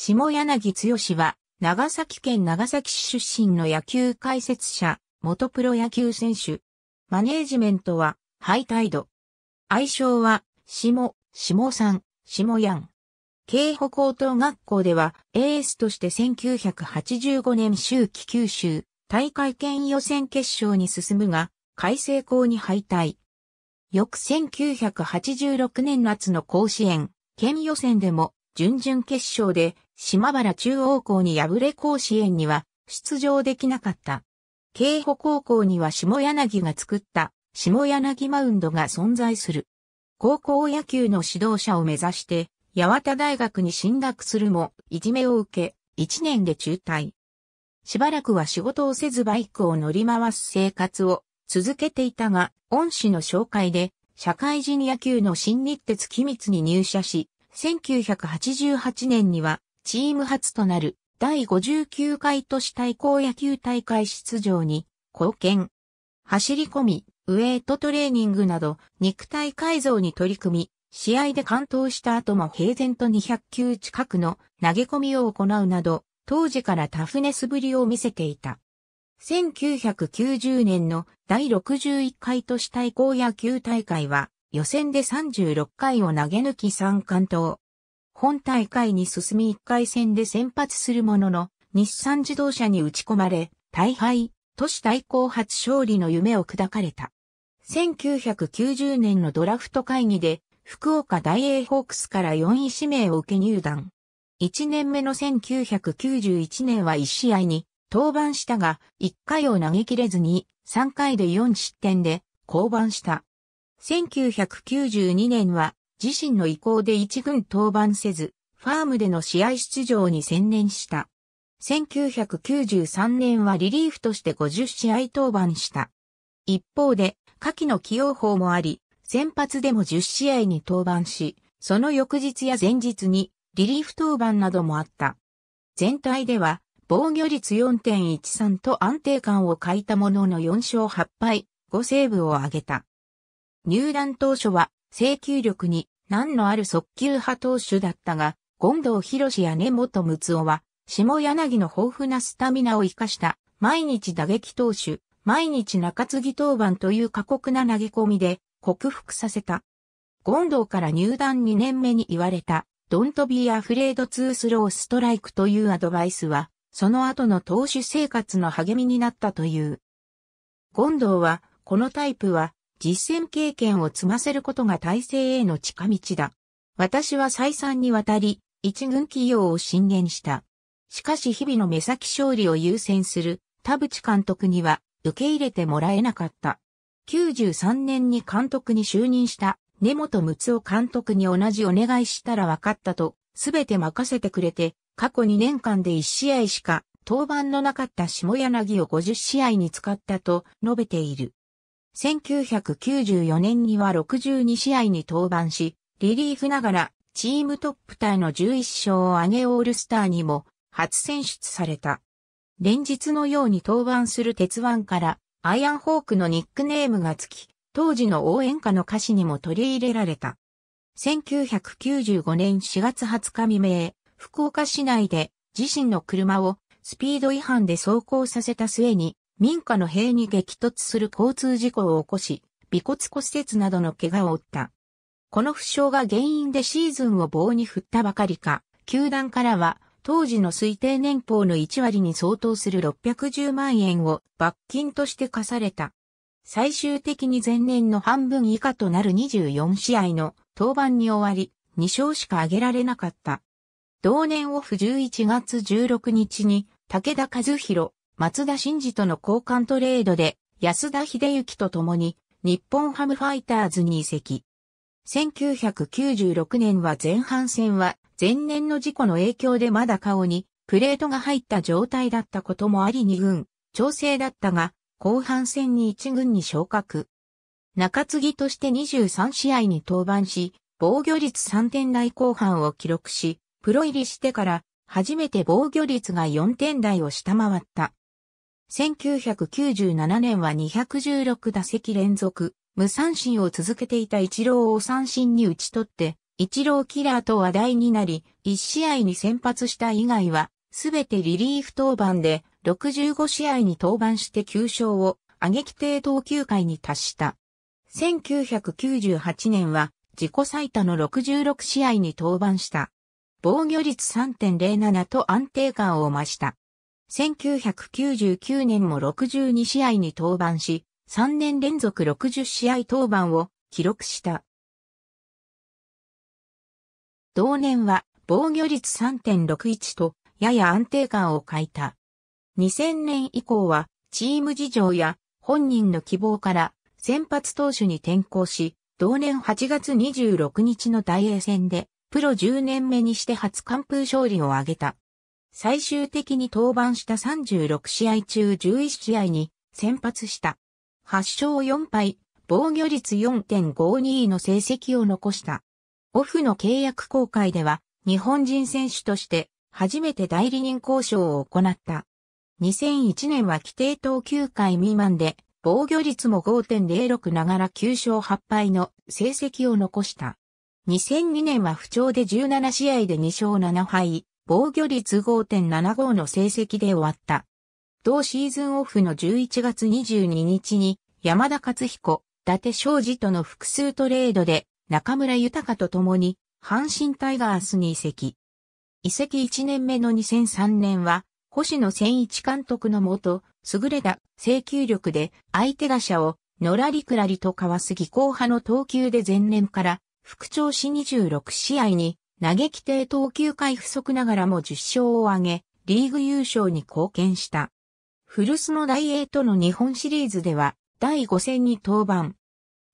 下柳剛は、長崎県長崎市出身の野球解説者、元プロ野球選手。マネージメントは、ハイタイド。愛称は、下、下さん、下やん。京北高等学校では、エースとして1985年秋季九州、大会県予選決勝に進むが、改正校に敗退。翌1986年夏の甲子園、県予選でも、準々決勝で島原中央校に敗れ甲子園には出場できなかった。京保高校には下柳が作った下柳マウンドが存在する。高校野球の指導者を目指して八幡大学に進学するもいじめを受け1年で中退。しばらくは仕事をせずバイクを乗り回す生活を続けていたが恩師の紹介で社会人野球の新日鉄機密に入社し1988年にはチーム初となる第59回都市対抗野球大会出場に貢献。走り込み、ウエイトトレーニングなど肉体改造に取り組み、試合で完投した後も平然と200球近くの投げ込みを行うなど、当時からタフネスぶりを見せていた。1990年の第61回都市対抗野球大会は、予選で36回を投げ抜き3完投、本大会に進み1回戦で先発するものの、日産自動車に打ち込まれ、大敗、都市対抗初勝利の夢を砕かれた。1990年のドラフト会議で、福岡大英ホークスから4位指名を受け入団。1年目の1991年は1試合に登板したが、1回を投げ切れずに3回で4失点で降板した。1992年は自身の意向で一軍登板せず、ファームでの試合出場に専念した。1993年はリリーフとして50試合登板した。一方で、下記の起用法もあり、先発でも10試合に登板し、その翌日や前日にリリーフ登板などもあった。全体では、防御率4.13と安定感を欠いたものの4勝8敗、5セーブを挙げた。入団当初は制球力に難のある速球派投手だったが、権藤博や根本睦夫は、下柳の豊富なスタミナを活かした、毎日打撃投手、毎日中継ぎ登板という過酷な投げ込みで、克服させた。権藤から入団2年目に言われた、Don't be afraid to throw strike というアドバイスは、その後の投手生活の励みになったという。権藤は、このタイプは、実践経験を積ませることが体制への近道だ。私は再三にわたり、一軍企業を進言した。しかし日々の目先勝利を優先する田淵監督には受け入れてもらえなかった。93年に監督に就任した根本睦夫監督に同じお願いしたら分かったと、すべて任せてくれて、過去2年間で1試合しか登板のなかった下柳を50試合に使ったと述べている。1994年には62試合に登板し、リリーフながらチームトップタイの11勝を挙げオールスターにも初選出された。連日のように登板する鉄腕からアイアンホークのニックネームがつき、当時の応援歌の歌詞にも取り入れられた。1995年4月20日未明、福岡市内で自身の車をスピード違反で走行させた末に民家の塀に激突する交通事故を起こし、尾骨骨折などの怪我を負った。この負傷が原因でシーズンを棒に振ったばかりか、球団からは当時の推定年俸の1割に相当する610万円を罰金として課された。最終的に前年の半分以下となる24試合の登板に終わり、2勝しか挙げられなかった。同年オフ11月16日に、武田和弘、松田真二との交換トレードで安田秀幸と共に日本ハムファイターズに移籍。1996年は前半戦は前年の事故の影響でまだ顔にプレートが入った状態だったこともあり2軍調整だったが後半戦に1軍に昇格。中継ぎとして23試合に登板し、防御率3点台後半を記録し、プロ入りしてから初めて防御率が4点台を下回った。1997年は216打席連続、無三振を続けていた一郎を三振に打ち取って、一郎キラーと話題になり、1試合に先発した以外は、すべてリリーフ登板で、65試合に登板して9勝を、挙げ規定投球回に達した。1998年は、自己最多の66試合に登板した。防御率3.07と安定感を増した。1999年も62試合に登板し、3年連続60試合登板を記録した。同年は防御率3.61とやや安定感を欠いた。2000年以降はチーム事情や本人の希望から先発投手に転向し、同年8月26日の大英戦でプロ10年目にして初完封勝利を挙げた。最終的に登板した36試合中11試合に先発した。8勝4敗、防御率4.52の成績を残した。オフの契約公開では、日本人選手として初めて代理人交渉を行った。2001年は規定投球回未満で、防御率も5.06ながら9勝8敗の成績を残した。2002年は不調で17試合で2勝7敗、防御率5.75の成績で終わった。同シーズンオフの11月22日に山田勝彦、伊達昌司との複数トレードで中村豊と共に阪神タイガースに移籍。移籍1年目の2003年は星野千一監督のもと優れた制球力で相手打者をのらりくらりとかわす技巧派の投球で前年から復調し26試合に投げ規定投球回不足ながらも10勝を挙げ、リーグ優勝に貢献した。古巣の大英との日本シリーズでは、第5戦に登板。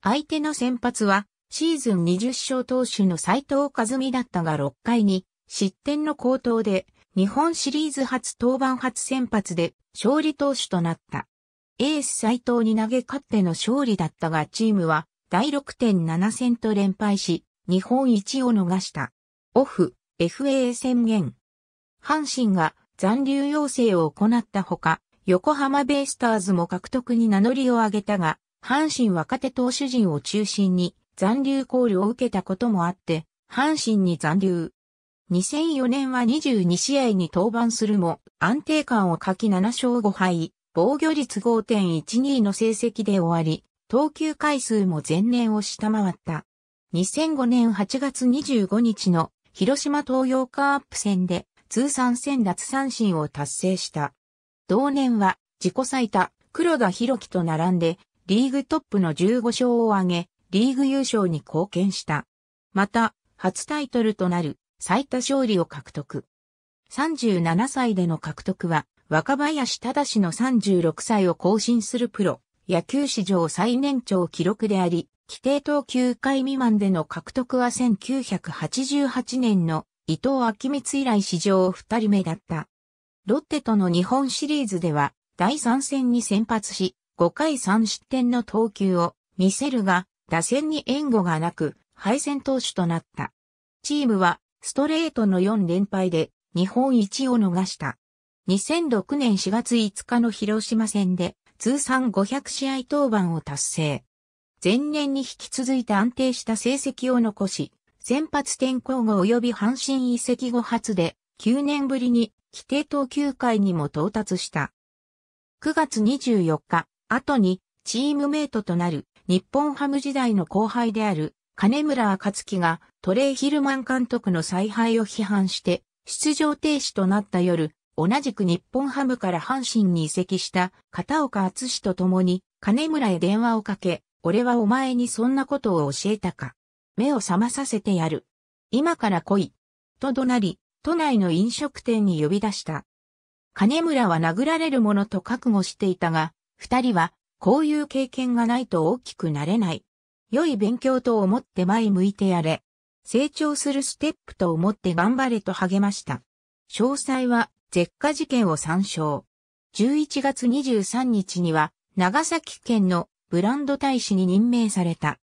相手の先発は、シーズン20勝投手の斎藤和美だったが6回に、失点の高騰で、日本シリーズ初登板初先発で、勝利投手となった。エース斎藤に投げ勝っての勝利だったがチームは、第6.7戦と連敗し、日本一を逃した。オフ、FA 宣言。阪神が残留要請を行ったほか、横浜ベイスターズも獲得に名乗りを上げたが、阪神若手投手陣を中心に残留考慮を受けたこともあって、阪神に残留。2004年は22試合に登板するも、安定感を欠き7勝5敗、防御率5.12の成績で終わり、投球回数も前年を下回った。2005年8月25日の広島東洋カープ戦で通算戦奪三振を達成した。同年は自己最多黒田博樹と並んでリーグトップの15勝を挙げ、リーグ優勝に貢献した。また、初タイトルとなる最多勝利を獲得。37歳での獲得は若林正の36歳を更新するプロ野球史上最年長記録であり、規定投球回未満での獲得は1988年の伊藤明光以来史上2人目だった。ロッテとの日本シリーズでは、第3戦に先発し、5回3失点の投球を見せるが、打線に援護がなく、敗戦投手となった。チームは、ストレートの4連敗で、日本一を逃した。2006年4月5日の広島戦で、通算500試合登板を達成。前年に引き続いて安定した成績を残し、先発転向後及び阪神移籍後初で、9年ぶりに規定投球回にも到達した。9月24日、後にチームメイトとなる日本ハム時代の後輩である金村暁樹がトレイ・ヒルマン監督の采配を批判して出場停止となった夜、同じく日本ハムから阪神に移籍した片岡厚史と共に金村へ電話をかけ、俺はお前にそんなことを教えたか。目を覚まさせてやる。今から来い。と怒鳴り、都内の飲食店に呼び出した。金村は殴られるものと覚悟していたが、二人は、こういう経験がないと大きくなれない。良い勉強と思って前向いてやれ。成長するステップと思って頑張れと励ました。詳細は、絶火事件を参照。11月23日には、長崎県のブランド大使に任命された。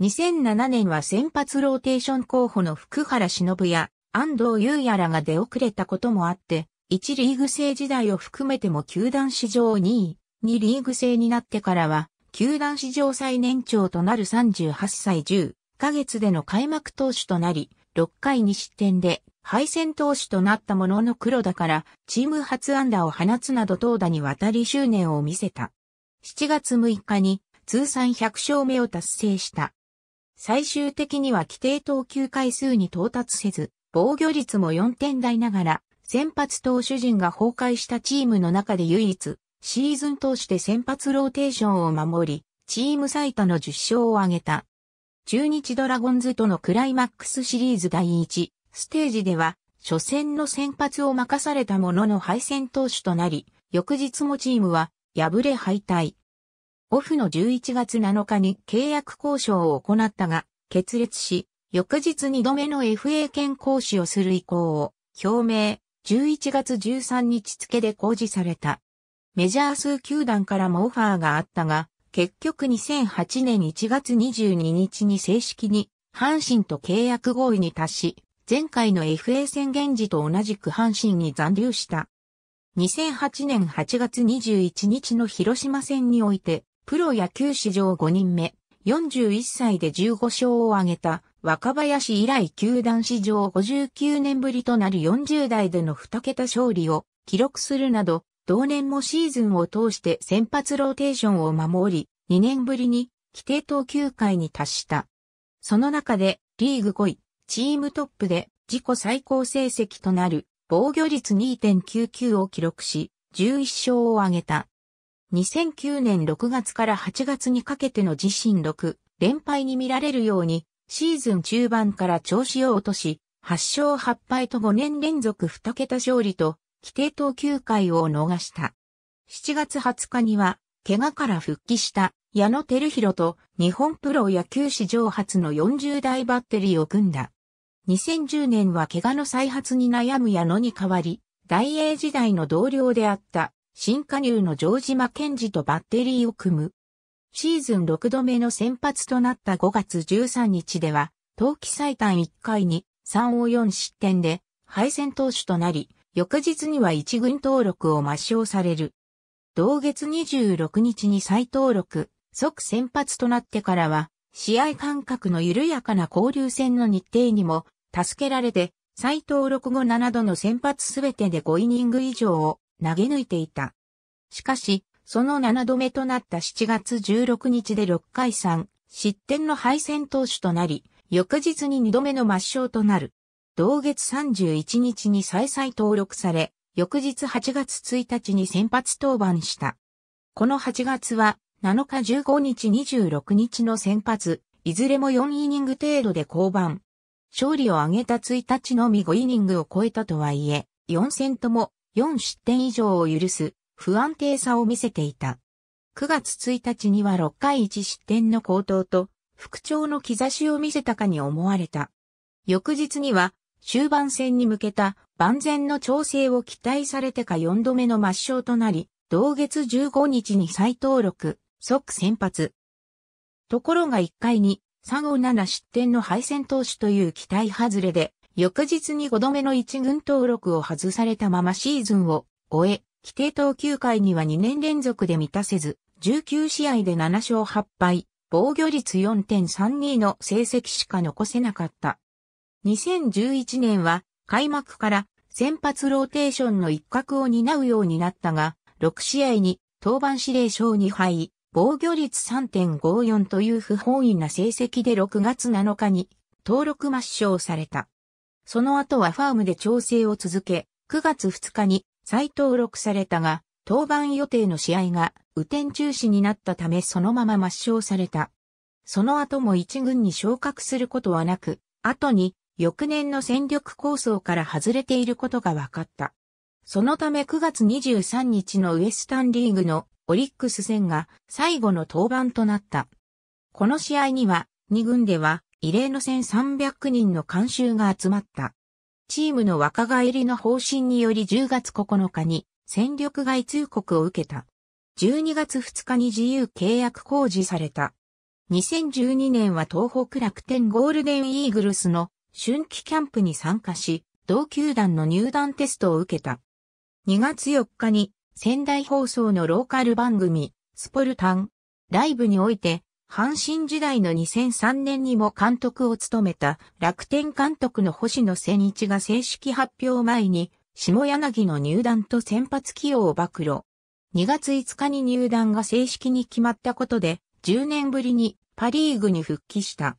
2007年は先発ローテーション候補の福原忍や安藤優也らが出遅れたこともあって、1リーグ制時代を含めても球団史上2位、2リーグ制になってからは、球団史上最年長となる38歳10ヶ月での開幕投手となり、6回2失点で敗戦投手となったものの黒田からチーム初安打を放つなど投打にわたり執念を見せた。7月6日に通算100勝目を達成した。最終的には規定投球回数に到達せず、防御率も4点台ながら、先発投手陣が崩壊したチームの中で唯一、シーズン通して先発ローテーションを守り、チーム最多の10勝を挙げた。中日ドラゴンズとのクライマックスシリーズ第1ステージでは、初戦の先発を任されたものの敗戦投手となり、翌日もチームは敗れ敗退。オフの11月7日に契約交渉を行ったが、決裂し、翌日2度目の FA 権行使をする意向を表明、11月13日付で公示された。メジャー数球団からもオファーがあったが、結局2008年1月22日に正式に阪神と契約合意に達し、前回の FA 宣言時と同じく阪神に残留した。2008年8月21日の広島戦において、プロ野球史上5人目、41歳で15勝を挙げた若林以来球団史上59年ぶりとなる40代での2桁勝利を記録するなど、同年もシーズンを通して先発ローテーションを守り、2年ぶりに規定投球回に達した。その中でリーグ5位、チームトップで自己最高成績となる防御率2.99を記録し、11勝を挙げた。2009年6月から8月にかけての自身6連敗に見られるように、シーズン中盤から調子を落とし、8勝8敗と5年連続2桁勝利と、規定投球回を逃した。7月20日には、怪我から復帰した矢野照弘と日本プロ野球史上初の40代バッテリーを組んだ。2010年は怪我の再発に悩む矢野に代わり、大英時代の同僚であった新加入の城島健治とバッテリーを組む。シーズン6度目の先発となった5月13日では、冬季最短1回に3を4失点で敗戦投手となり、翌日には一軍登録を抹消される。同月26日に再登録、即先発となってからは、試合間隔の緩やかな交流戦の日程にも助けられて、再登録後7度の先発すべてで5イニング以上を投げ抜いていた。しかし、その7度目となった7月16日で6回3、失点の敗戦投手となり、翌日に2度目の抹消となる。同月31日に再々登録され、翌日8月1日に先発登板した。この8月は7日15日26日の先発、いずれも4イニング程度で降板。勝利を挙げた1日のみ5イニングを超えたとはいえ、4戦とも4失点以上を許す不安定さを見せていた。9月1日には6回1失点の高騰と、復調の兆しを見せたかに思われた。翌日には、終盤戦に向けた万全の調整を期待されてか4度目の抹消となり、同月15日に再登録。即先発。ところが1回に3を7失点の敗戦投手という期待外れで、翌日に5度目の1軍登録を外されたままシーズンを終え、規定投球回には2年連続で満たせず、19試合で7勝8敗、防御率4.32の成績しか残せなかった。2011年は開幕から先発ローテーションの一角を担うようになったが、6試合に登板指令勝2敗、防御率3.54という不本意な成績で6月7日に登録抹消された。その後はファームで調整を続け、9月2日に再登録されたが、登板予定の試合が雨天中止になったためそのまま抹消された。その後も一軍に昇格することはなく、後に翌年の戦力構想から外れていることが分かった。そのため9月23日のウエスタンリーグのオリックス戦が最後の登板となった。この試合には2軍では異例の1300人の監修が集まった。チームの若返りの方針により10月9日に戦力外通告を受けた。12月2日に自由契約公示された。2012年は東北楽天ゴールデンイーグルスの春季キャンプに参加し、同球団の入団テストを受けた。2月4日に仙台放送のローカル番組、スポルタン、ライブにおいて、阪神時代の2003年にも監督を務めた楽天監督の星野千一が正式発表前に、下柳の入団と先発起用を暴露。2月5日に入団が正式に決まったことで、10年ぶりにパリーグに復帰した。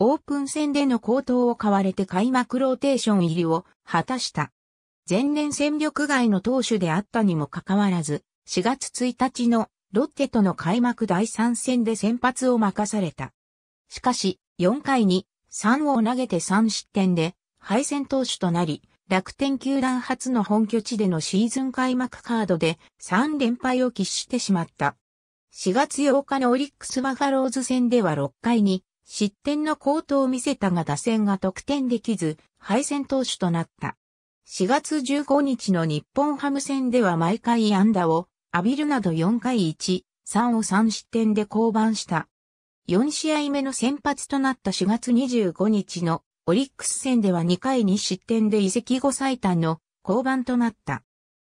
オープン戦での高騰を買われて開幕ローテーション入りを果たした。前年戦力外の投手であったにもかかわらず、4月1日のロッテとの開幕第3戦で先発を任された。しかし、4回に3を投げて3失点で敗戦投手となり、楽天球団初の本拠地でのシーズン開幕カードで3連敗を喫してしまった。4月8日のオリックスバファローズ戦では6回に失点のートを見せたが打線が得点できず、敗戦投手となった。4月15日の日本ハム戦では毎回安打を浴びるなど4回1、3を3失点で降板した。4試合目の先発となった4月25日のオリックス戦では2回に失点で移籍後最短の降板となった。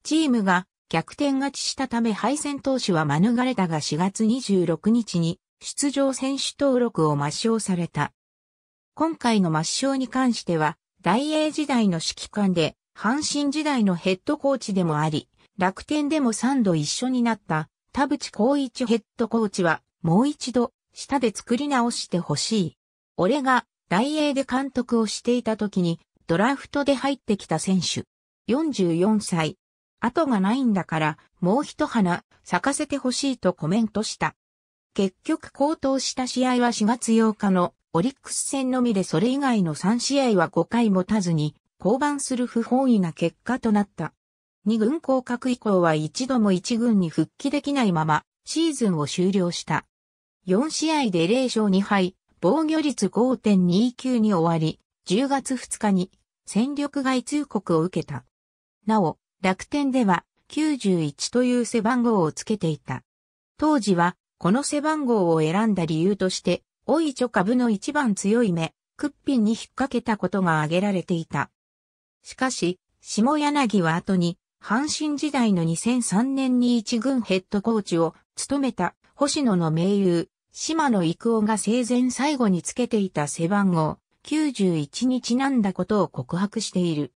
チームが逆転勝ちしたため敗戦投手は免れたが4月26日に出場選手登録を抹消された。今回の抹消に関しては、大英時代の指揮官で阪神時代のヘッドコーチでもあり、楽天でも3度一緒になった田淵光一ヘッドコーチは、もう一度、下で作り直してほしい。俺が、大英で監督をしていた時に、ドラフトで入ってきた選手。44歳。後がないんだから、もう一花、咲かせてほしいとコメントした。結局高騰した試合は4月8日のオリックス戦のみでそれ以外の3試合は5回持たずに降板する不本意な結果となった。二軍降格以降は一度も一軍に復帰できないままシーズンを終了した。4試合で0勝2敗、防御率5.29に終わり、10月2日に戦力外通告を受けた。なお、楽天では91という背番号をつけていた。当時はこの背番号を選んだ理由として、おいちょ株の一番強い目、クッピンに引っ掛けたことが挙げられていた。しかし、下柳は後に、阪神時代の2003年に一軍ヘッドコーチを務めた星野の盟友、島野育夫が生前最後につけていた背番号91にちなんだことを告白している。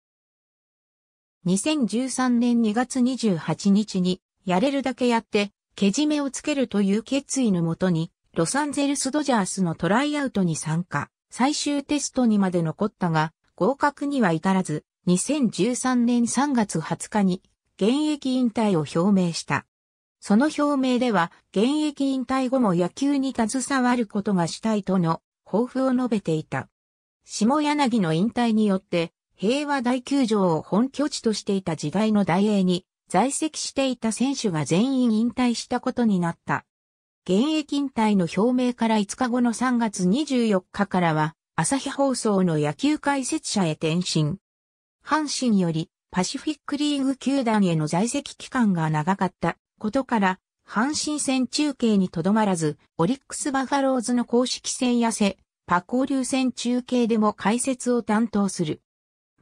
2013年2月28日に、やれるだけやって、けじめをつけるという決意のもとに、ロサンゼルスドジャースのトライアウトに参加、最終テストにまで残ったが、合格には至らず、2013年3月20日に現役引退を表明した。その表明では、現役引退後も野球に携わることがしたいとの抱負を述べていた。下柳の引退によって、平和大球場を本拠地としていた時代の大英に、在籍していた選手が全員引退したことになった。現役引退の表明から5日後の3月24日からは、朝日放送の野球解説者へ転身。阪神よりパシフィックリーグ球団への在籍期間が長かったことから、阪神戦中継にとどまらず、オリックスバファローズの公式戦やせ、パ交流戦中継でも解説を担当する。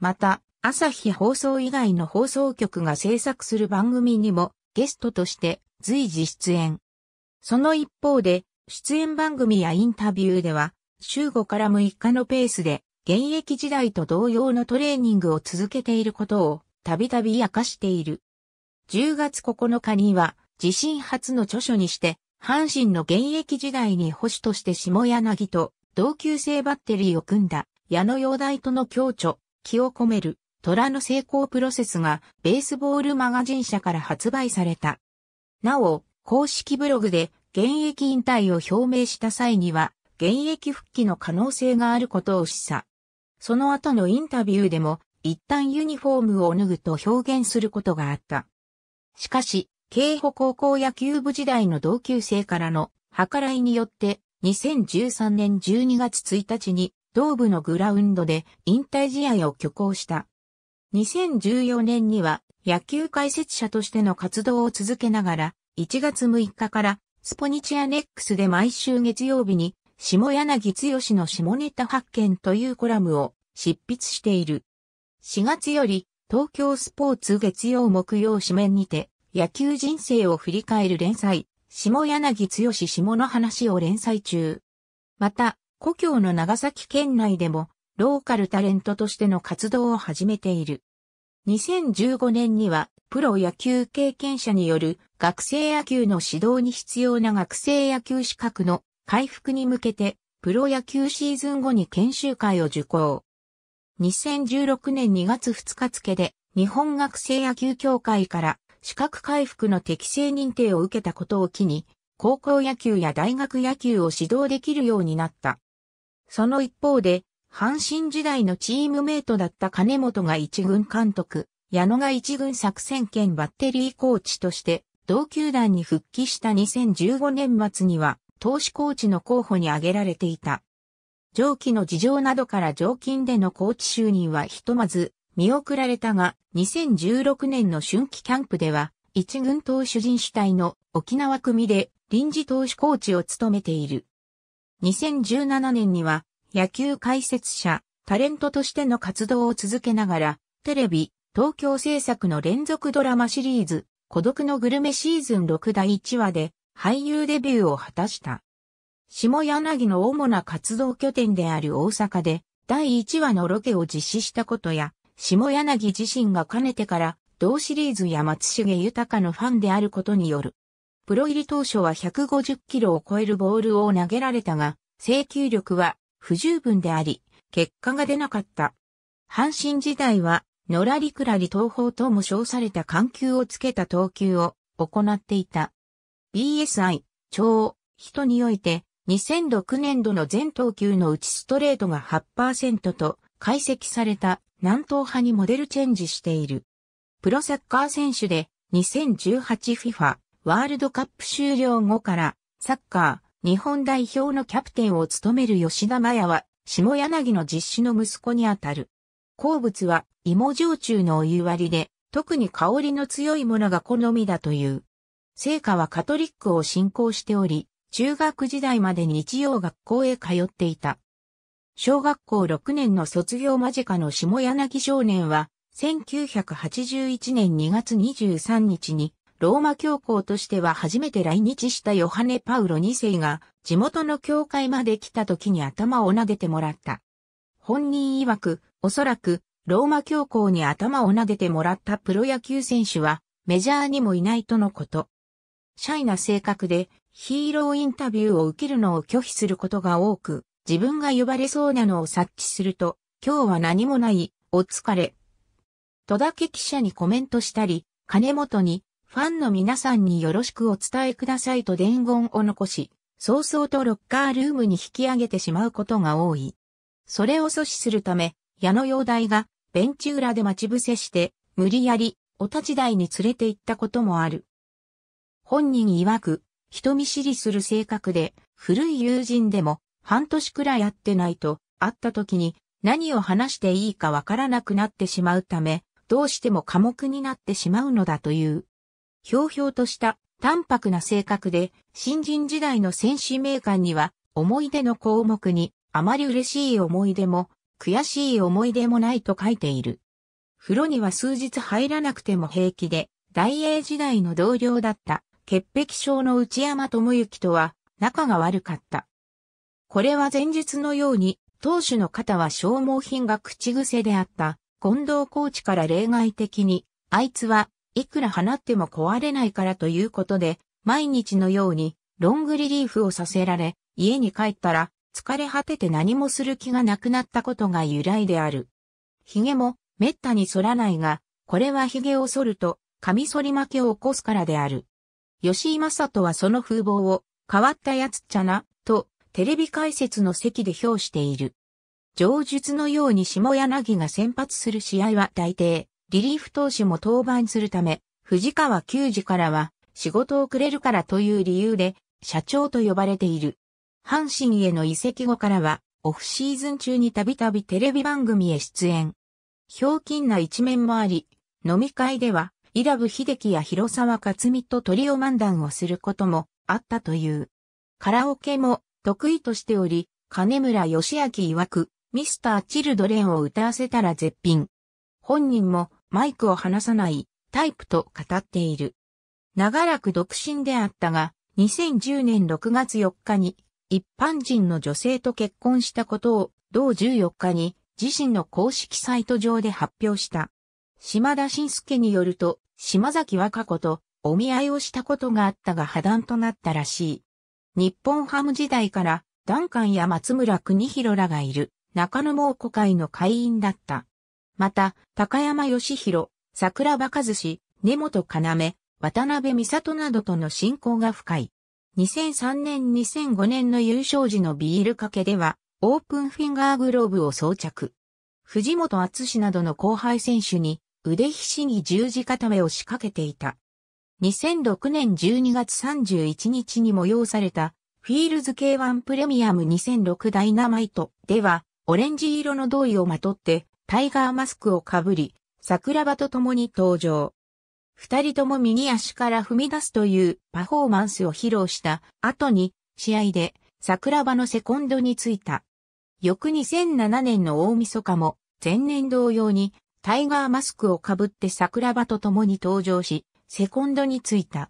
また、朝日放送以外の放送局が制作する番組にもゲストとして随時出演。その一方で、出演番組やインタビューでは、週5から6日のペースで現役時代と同様のトレーニングを続けていることをたびたび明かしている。10月9日には自身初の著書にして、阪神の現役時代に保守として下柳と同級生バッテリーを組んだ矢野陽大との共著、気を込める虎の成功プロセスがベースボールマガジン社から発売された。なお、公式ブログで現役引退を表明した際には、現役復帰の可能性があることを示唆。その後のインタビューでも、一旦ユニフォームを脱ぐと表現することがあった。しかし、警保高校野球部時代の同級生からの計らいによって、2013年12月1日に同部のグラウンドで引退試合を挙行した。2014年には野球解説者としての活動を続けながら、1月6日からスポニチアネックスで毎週月曜日に下柳剛の下ネタ発見というコラムを執筆している。4月より東京スポーツ月曜木曜紙面にて野球人生を振り返る連載、下柳剛下の話を連載中。また、故郷の長崎県内でもローカルタレントとしての活動を始めている。2015年にはプロ野球経験者による学生野球の指導に必要な学生野球資格の回復に向けて、プロ野球シーズン後に研修会を受講。2016年2月2日付で、日本学生野球協会から資格回復の適正認定を受けたことを機に、高校野球や大学野球を指導できるようになった。その一方で、阪神時代のチームメイトだった金本が一軍監督、矢野が一軍作戦兼バッテリーコーチとして、同球団に復帰した2015年末には、投資コーチの候補に挙げられていた。上記の事情などから常勤でのコーチ就任はひとまず見送られたが、2016年の春季キャンプでは、一軍投手人主体の沖縄組で臨時投手コーチを務めている。2017年には、野球解説者、タレントとしての活動を続けながら、テレビ、東京制作の連続ドラマシリーズ、孤独のグルメシーズン6第1話で、俳優デビューを果たした。下柳の主な活動拠点である大阪で第1話のロケを実施したことや、下柳自身がかねてから同シリーズや松重豊のファンであることによる。プロ入り当初は150キロを超えるボールを投げられたが、制球力は不十分であり、結果が出なかった。阪神時代は、野良りくらり東方とも称された緩急をつけた投球を行っていた。BSI、超、人において、2006年度の全投球のうちストレートが8%と、解析された南東派にモデルチェンジしている。プロサッカー選手で 2018FIFA ワールドカップ終了後からサッカー日本代表のキャプテンを務める吉田麻也は下柳の実施の息子にあたる。好物は芋焼酎のお湯割りで特に香りの強いものが好みだという。聖火はカトリックを信仰しており、中学時代まで日曜学校へ通っていた。小学校6年の卒業間近の下柳少年は、1981年2月23日に、ローマ教皇としては初めて来日したヨハネ・パウロ2世が、地元の教会まで来た時に頭を投げてもらった。本人曰く、おそらく、ローマ教皇に頭を投げてもらったプロ野球選手は、メジャーにもいないとのこと。シャイな性格で、ヒーローインタビューを受けるのを拒否することが多く、自分が呼ばれそうなのを察知すると、今日は何もない、お疲れ。戸田記者にコメントしたり、金本に、ファンの皆さんによろしくお伝えくださいと伝言を残し、早々とロッカールームに引き上げてしまうことが多い。それを阻止するため、矢野容台がベンチ裏で待ち伏せして、無理やり、お立ち台に連れて行ったこともある。本人曰く、人見知りする性格で、古い友人でも半年くらい会ってないと、会った時に何を話していいかわからなくなってしまうため、どうしても寡黙になってしまうのだという。ひょうひょうとした淡白な性格で、新人時代の戦士名官には、思い出の項目に、あまり嬉しい思い出も、悔しい思い出もないと書いている。風呂には数日入らなくても平気で、大英時代の同僚だった潔癖症の内山智之とは仲が悪かった。これは前述のように、当主の方は消耗品が口癖であった近藤コーチから例外的に、あいつはいくら放っても壊れないからということで、毎日のようにロングリリーフをさせられ、家に帰ったら疲れ果てて何もする気がなくなったことが由来である。髭も滅多に剃らないが、これは髭を剃ると、カミソリ負けを起こすからである。吉井正人はその風貌を、変わったやつっちゃな、と、テレビ解説の席で評している。上述のように下柳が先発する試合は大抵、リリーフ投手も登板するため、藤川球児からは、仕事をくれるからという理由で、社長と呼ばれている。阪神への移籍後からは、オフシーズン中にたびたびテレビ番組へ出演。ひょうきんな一面もあり、飲み会では、伊良部秀樹や広沢克美とトリオ漫談をすることもあったという。カラオケも得意としており、金村義明曰く、ミスター・チルドレンを歌わせたら絶品。本人もマイクを離さないタイプと語っている。長らく独身であったが、2010年6月4日に一般人の女性と結婚したことを同14日に自身の公式サイト上で発表した。島田晋介によると、島崎和歌子とお見合いをしたことがあったが破談となったらしい。日本ハム時代から、ダンカンや松村邦広らがいる、中野猛子会の会員だった。また、高山義弘、桜庭和志、根本要、渡辺美里などとの親交が深い。2003年2005年の優勝時のビールかけでは、オープンフィンガーグローブを装着。藤本篤などの後輩選手に、腕ひしぎ十字固めを仕掛けていた。2006年12月31日に催された、フィールズ K1 プレミアム2006ダイナマイトでは、オレンジ色の胴衣をまとって、タイガーマスクをかぶり、桜庭と共に登場。二人とも右足から踏み出すというパフォーマンスを披露した後に、試合で桜庭のセコンドについた。翌2007年の大晦日も、前年同様にタイガーマスクをかぶって桜庭と共に登場し、セコンドについた。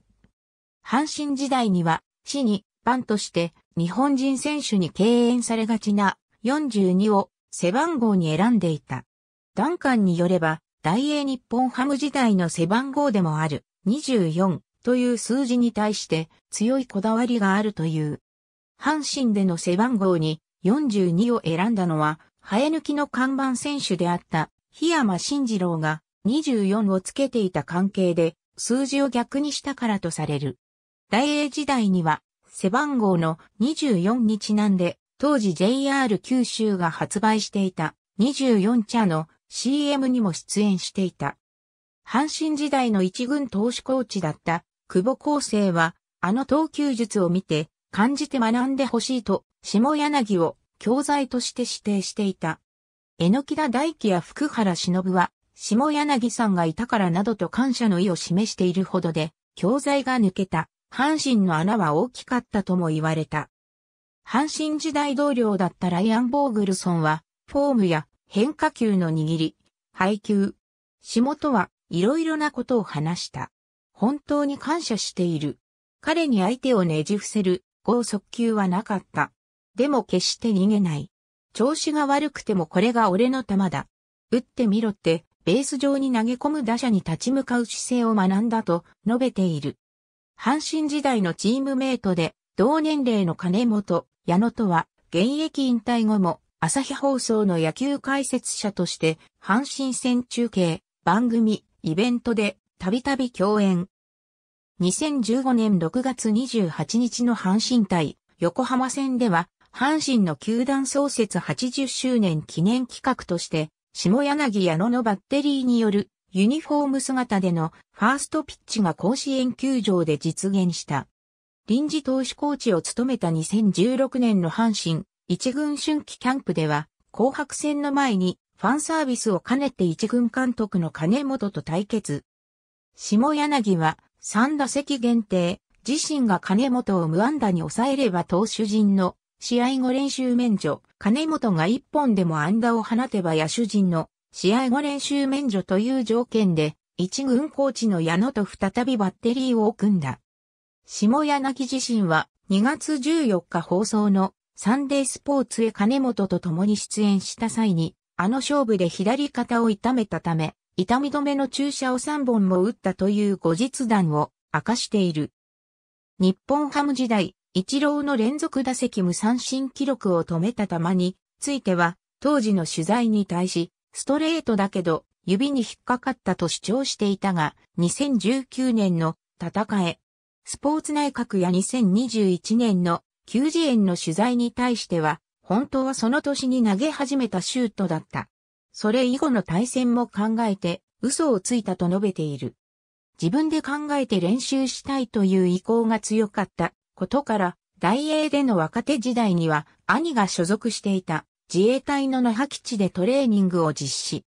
阪神時代には、市に、ンとして、日本人選手に敬遠されがちな、42を、背番号に選んでいた。ダンカンによれば、大英日本ハム時代の背番号でもある、24という数字に対して強いこだわりがあるという。阪神での背番号に42を選んだのは、生え抜きの看板選手であった檜山慎次郎が24をつけていた関係で数字を逆にしたからとされる。大英時代には背番号の24にちなんで当時 JR 九州が発売していた24茶の CM にも出演していた。阪神時代の一軍投手コーチだった久保厚生はあの投球術を見て感じて学んでほしいと下柳を教材として指定していた。榎田大輝や福原忍は、下柳さんがいたからなどと感謝の意を示しているほどで、教材が抜けた、阪神の穴は大きかったとも言われた。阪神時代同僚だったライアン・ボーグルソンは、フォームや変化球の握り、配球、仕事はいろいろなことを話した。本当に感謝している。彼に相手をねじ伏せる、剛速球はなかった。でも決して逃げない。調子が悪くてもこれが俺の球だ。打ってみろって、ベース上に投げ込む打者に立ち向かう姿勢を学んだと述べている。阪神時代のチームメイトで、同年齢の金本、矢野とは、現役引退後も、朝日放送の野球解説者として、阪神戦中継、番組、イベントで、たびたび共演。2015年6月28日の阪神対横浜戦では阪神の球団創設80周年記念企画として、下柳矢野のバッテリーによるユニフォーム姿でのファーストピッチが甲子園球場で実現した。臨時投手コーチを務めた2016年の阪神一軍春季キャンプでは、紅白戦の前にファンサービスを兼ねて一軍監督の金本と対決。下柳は3打席限定、自身が金本を無安打に抑えれば投手陣の試合後練習免除、金本が一本でも安打を放てば野手陣の試合後練習免除という条件で、一軍コーチの矢野と再びバッテリーを組んだ。下柳自身は2月14日放送のサンデースポーツへ金本と共に出演した際に、あの勝負で左肩を痛めたため、痛み止めの注射を3本も打ったという後日談を明かしている。日本ハム時代、一郎の連続打席無三振記録を止めた球については、当時の取材に対し、ストレートだけど指に引っかかったと主張していたが、2019年の戦え、スポーツ内閣や2021年の球児園の取材に対しては、本当はその年に投げ始めたシュートだった。それ以後の対戦も考えて嘘をついたと述べている。自分で考えて練習したいという意向が強かったことから、大英での若手時代には兄が所属していた自衛隊の那覇基地でトレーニングを実施。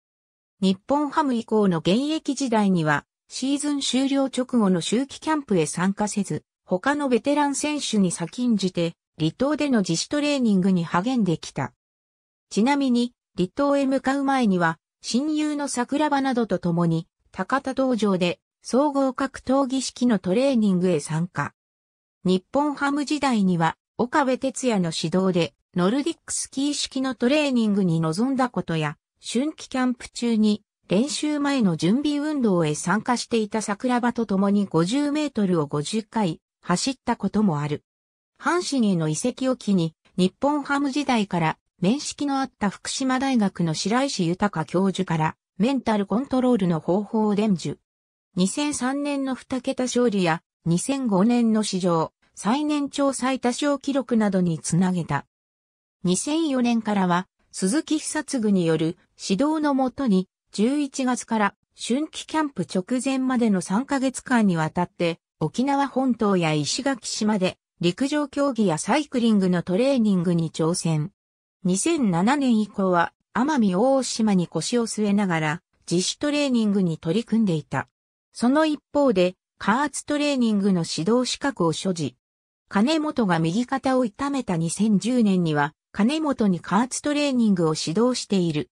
日本ハム以降の現役時代にはシーズン終了直後の周期キャンプへ参加せず、他のベテラン選手に先んじて離島での自主トレーニングに励んできた。ちなみに離島へ向かう前には親友の桜庭などと共に高田道場で総合格闘技式のトレーニングへ参加。日本ハム時代には、岡部哲也の指導で、ノルディックスキー式のトレーニングに臨んだことや、春季キャンプ中に練習前の準備運動へ参加していた桜庭と共に50メートルを50回走ったこともある。阪神への移籍を機に、日本ハム時代から面識のあった福島大学の白石豊教授からメンタルコントロールの方法を伝授。2003年の二桁勝利や2005年の史上最年長最多勝記録などにつなげた。2004年からは鈴木久嗣による指導のもとに11月から春季キャンプ直前までの3ヶ月間にわたって沖縄本島や石垣島で陸上競技やサイクリングのトレーニングに挑戦。2007年以降は奄美大島に腰を据えながら自主トレーニングに取り組んでいた。その一方で加圧トレーニングの指導資格を所持。金本が右肩を痛めた2010年には、金本に加圧トレーニングを指導している。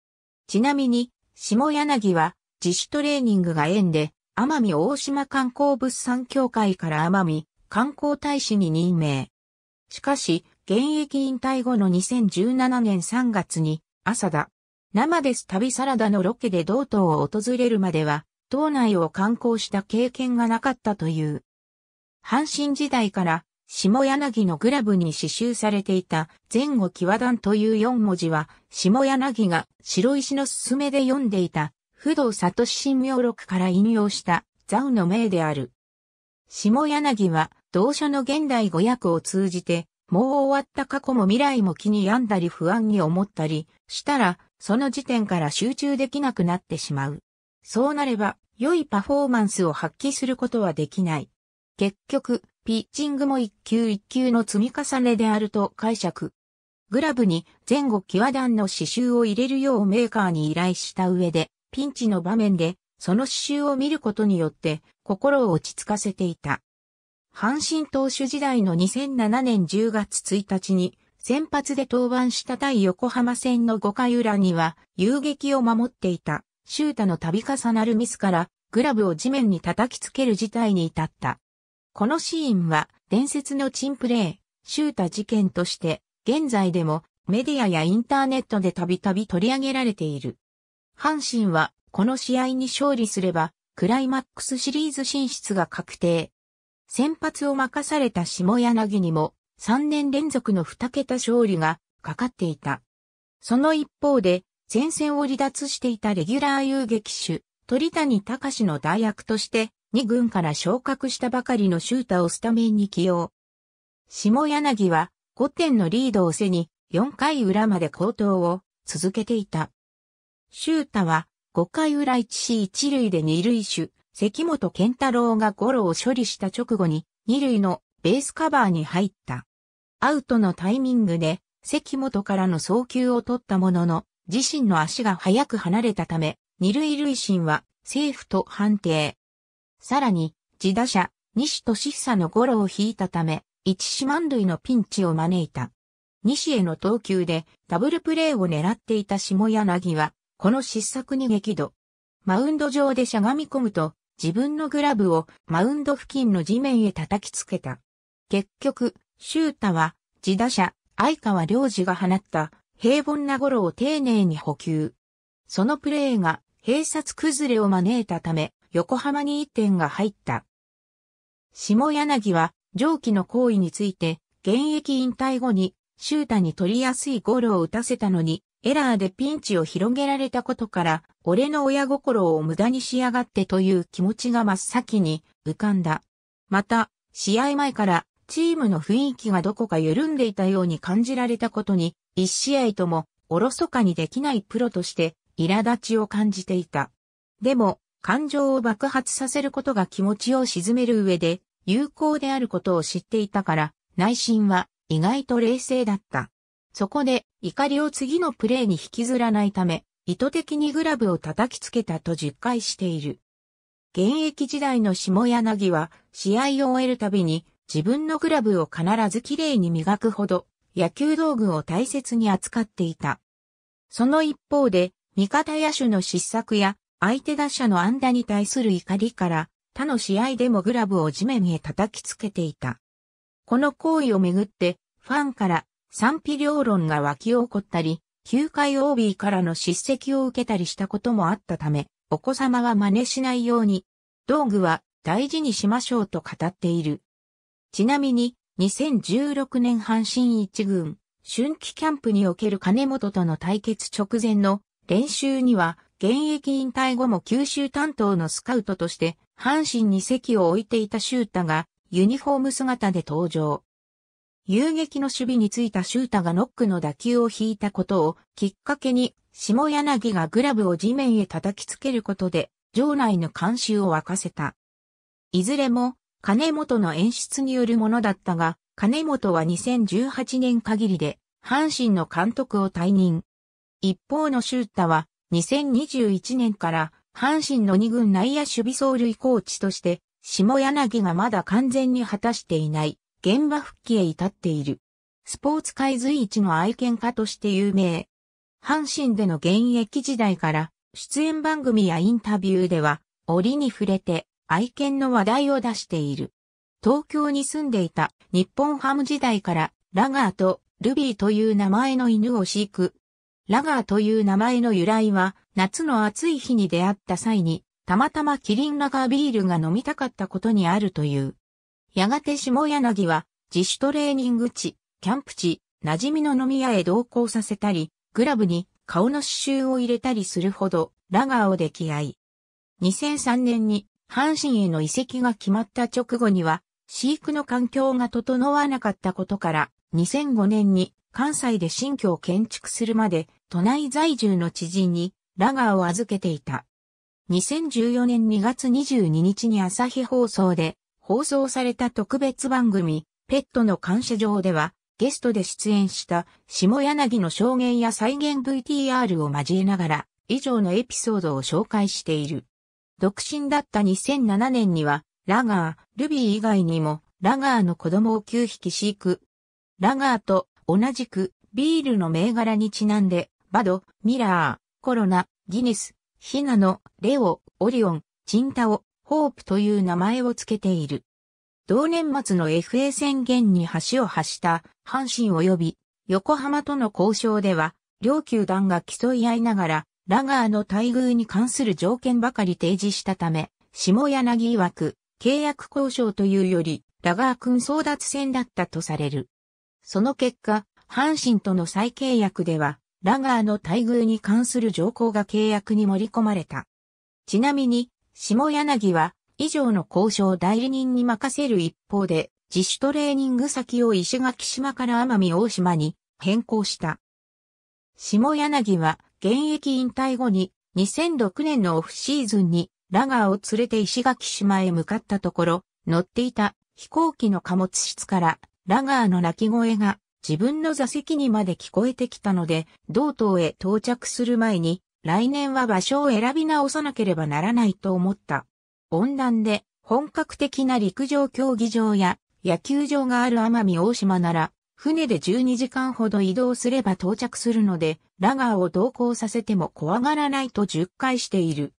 ちなみに、下柳は、自主トレーニングが縁で、奄美大島観光物産協会から奄美観光大使に任命。しかし、現役引退後の2017年3月に、朝田、生です旅サラダのロケで道東を訪れるまでは、島内を観光した経験がなかったという。阪神時代から下柳のグラブに刺繍されていた前後際段という4文字は下柳が白石の勧めで読んでいた不動里神妙録から引用したザウの名である。下柳は同書の現代語訳を通じてもう終わった過去も未来も気に病んだり不安に思ったりしたらその時点から集中できなくなってしまう。そうなれば良いパフォーマンスを発揮することはできない。結局、ピッチングも一球一球の積み重ねであると解釈。グラブに前後際段の刺繍を入れるようメーカーに依頼した上で、ピンチの場面でその刺繍を見ることによって心を落ち着かせていた。阪神投手時代の2007年10月1日に先発で登板した対横浜戦の5回裏には遊撃を守っていた。シュータの度重なるミスから、グラブを地面に叩きつける事態に至った。このシーンは、伝説のチンプレー、シュータ事件として、現在でも、メディアやインターネットでたびたび取り上げられている。阪神は、この試合に勝利すれば、クライマックスシリーズ進出が確定。先発を任された下柳にも、3年連続の2桁勝利がかかっていた。その一方で、前線を離脱していたレギュラー遊撃手、鳥谷隆の代役として、2軍から昇格したばかりのシュータをスタメンに起用。下柳は5点のリードを背に4回裏まで高騰を続けていた。シュータは5回裏1死1塁で2塁手、関本健太郎がゴロを処理した直後に2塁のベースカバーに入った。アウトのタイミングで関本からの送球を取ったものの、自身の足が早く離れたため、二塁塁審はセーフと判定。さらに、自打者、西俊久のゴロを引いたため、一四万塁のピンチを招いた。西への投球でダブルプレーを狙っていた下柳は、この失策に激怒。マウンド上でしゃがみ込むと、自分のグラブをマウンド付近の地面へ叩きつけた。結局、シュータは、自打者、相川良二が放った平凡なゴロを丁寧に補給。そのプレーが閉殺崩れを招いたため、横浜に1点が入った。下柳は上記の行為について、現役引退後に、シュータに取りやすいゴロを打たせたのに、エラーでピンチを広げられたことから、俺の親心を無駄にしやがってという気持ちが真っ先に浮かんだ。また、試合前からチームの雰囲気がどこか緩んでいたように感じられたことに一試合とも、おろそかにできないプロとして、苛立ちを感じていた。でも、感情を爆発させることが気持ちを沈める上で、有効であることを知っていたから、内心は意外と冷静だった。そこで、怒りを次のプレーに引きずらないため、意図的にグラブを叩きつけたと実感している。現役時代の下柳は、試合を終えるたびに、自分のグラブを必ずきれいに磨くほど、野球道具を大切に扱っていた。その一方で、味方野手の失策や相手打者の安打に対する怒りから他の試合でもグラブを地面へ叩きつけていた。この行為をめぐってファンから賛否両論が湧き起こったり、球界 OB からの叱責を受けたりしたこともあったため、お子様は真似しないように、道具は大事にしましょうと語っている。ちなみに、2016年阪神一軍、春季キャンプにおける金本との対決直前の練習には、現役引退後も九州担当のスカウトとして、阪神に席を置いていたシュータが、ユニフォーム姿で登場。遊撃の守備についたシュータがノックの打球を引いたことをきっかけに、下柳がグラブを地面へ叩きつけることで、場内の監修を沸かせた。いずれも、金本の演出によるものだったが、金本は2018年限りで、阪神の監督を退任。一方のシュータは、2021年から、阪神の二軍内野守備走塁コーチとして、下柳がまだ完全に果たしていない、現場復帰へ至っている。スポーツ界随一の愛犬家として有名。阪神での現役時代から、出演番組やインタビューでは、折に触れて、愛犬の話題を出している。東京に住んでいた日本ハム時代からラガーとルビーという名前の犬を飼育。ラガーという名前の由来は夏の暑い日に出会った際にたまたまキリンラガービールが飲みたかったことにあるという。やがて下柳は自主トレーニング地、キャンプ地、馴染みの飲み屋へ同行させたり、グラブに顔の刺繍を入れたりするほどラガーを出来合い。2003年に阪神への移籍が決まった直後には、飼育の環境が整わなかったことから、2005年に関西で新居を建築するまで、都内在住の知人にラガーを預けていた。2014年2月22日に朝日放送で放送された特別番組、ペットの感謝状では、ゲストで出演した下柳の証言や再現 VTR を交えながら、以上のエピソードを紹介している。独身だった2007年には、ラガー、ルビー以外にも、ラガーの子供を9匹飼育。ラガーと同じくビールの銘柄にちなんで、バド、ミラー、コロナ、ギネス、ヒナの、レオ、オリオン、チンタオ、ホープという名前をつけている。同年末の FA 宣言に橋を発した阪神及び横浜との交渉では、両球団が競い合いながらラガーの待遇に関する条件ばかり提示したため、下柳曰く、契約交渉というより、ラガー君争奪戦だったとされる。その結果、阪神との再契約では、ラガーの待遇に関する条項が契約に盛り込まれた。ちなみに、下柳は、以上の交渉代理人に任せる一方で、自主トレーニング先を石垣島から奄美大島に変更した。下柳は現役引退後に2006年のオフシーズンにラガーを連れて石垣島へ向かったところ、乗っていた飛行機の貨物室からラガーの鳴き声が自分の座席にまで聞こえてきたので、道東へ到着する前に来年は場所を選び直さなければならないと思った。温暖で本格的な陸上競技場や野球場がある奄美大島なら船で12時間ほど移動すれば到着するので、ラガーを同行させても怖がらないと10回している。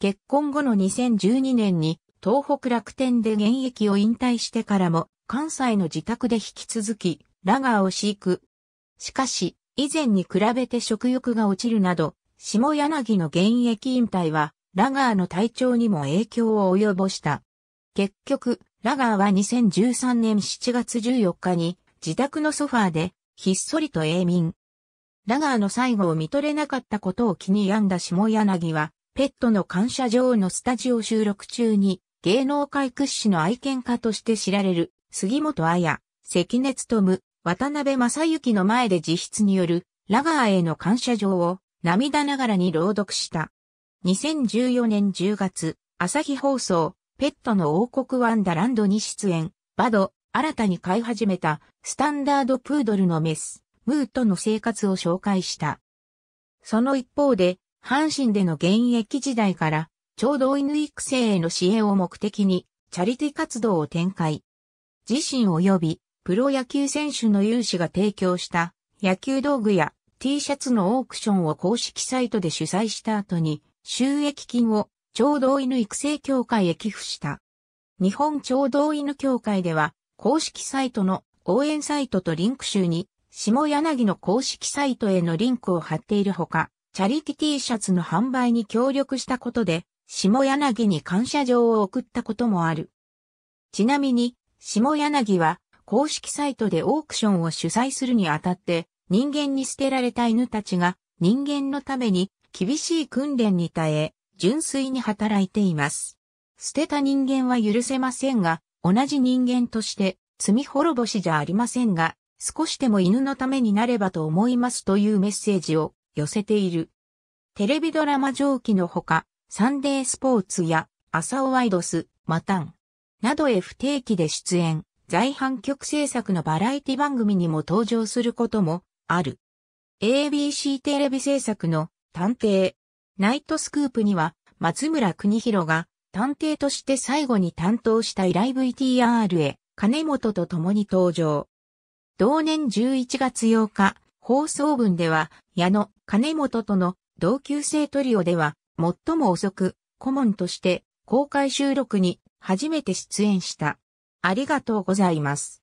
結婚後の2012年に東北楽天で現役を引退してからも関西の自宅で引き続きラガーを飼育。しかし、以前に比べて食欲が落ちるなど、下柳の現役引退はラガーの体調にも影響を及ぼした。結局、ラガーは2013年7月14日に自宅のソファーで、ひっそりと永眠。ラガーの最後を見とれなかったことを気に病んだ下柳は、ペットの感謝状のスタジオ収録中に、芸能界屈指の愛犬家として知られる、杉本彩、関根勤、渡辺正幸の前で自筆による、ラガーへの感謝状を、涙ながらに朗読した。2014年10月、朝日放送、ペットの王国ワンダランドに出演、バド、新たに飼い始めたスタンダードプードルのメス、ムーとの生活を紹介した。その一方で、阪神での現役時代から、聴導犬育成への支援を目的に、チャリティ活動を展開。自身及び、プロ野球選手の有志が提供した野球道具や T シャツのオークションを公式サイトで主催した後に収益金を聴導犬育成協会へ寄付した。日本聴導犬協会では公式サイトの応援サイトとリンク集に、下柳の公式サイトへのリンクを貼っているほか、チャリティ T シャツの販売に協力したことで、下柳に感謝状を送ったこともある。ちなみに、下柳は公式サイトでオークションを主催するにあたって、人間に捨てられた犬たちが人間のために厳しい訓練に耐え、純粋に働いています。捨てた人間は許せませんが、同じ人間として、罪滅ぼしじゃありませんが、少しでも犬のためになればと思いますというメッセージを寄せている。テレビドラマ上記のほか、サンデースポーツや、朝オワイドス、マタン、などへ不定期で出演、在阪局制作のバラエティ番組にも登場することもある。ABC テレビ制作の探偵、ナイトスクープには松村邦弘が探偵として最後に担当した依頼 VTR へ、金本と共に登場。同年11月8日、放送分では、矢野、金本との同級生トリオでは、最も遅く、顧問として、公開収録に初めて出演した。ありがとうございます。